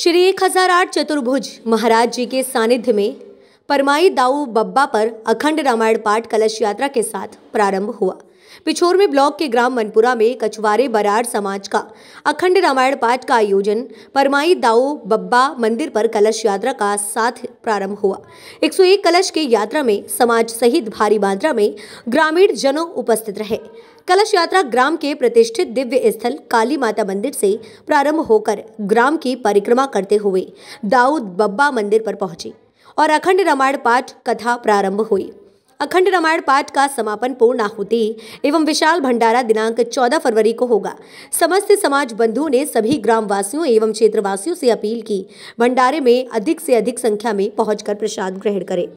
श्री एक हजार आठ चतुर्भुज महाराज जी के सानिध्य में परमाई दाऊ बब्बा पर अखंड रामायण पाठ कलश यात्रा के साथ प्रारंभ हुआ पिछोर में ब्लॉक के ग्राम मनपुरा में कछवारे बराड़ समाज का अखंड रामायण पाठ का आयोजन परमाई दाऊ बब्बा मंदिर पर कलश यात्रा का साथ प्रारंभ हुआ 101 कलश के यात्रा में समाज सहित भारी मात्रा में ग्रामीण जनों उपस्थित रहे कलश यात्रा ग्राम के प्रतिष्ठित दिव्य स्थल काली माता मंदिर से प्रारंभ होकर ग्राम की परिक्रमा करते हुए दाऊद बब्बा मंदिर पर पहुंची और अखंड रामायण पाठ कथा प्रारंभ हुई अखंड रामायण पाठ का समापन पूर्ण आहुति एवं विशाल भंडारा दिनांक 14 फरवरी को होगा समस्त समाज बंधुओं ने सभी ग्रामवासियों एवं क्षेत्रवासियों से अपील की भंडारे में अधिक से अधिक संख्या में पहुंचकर प्रसाद ग्रहण करें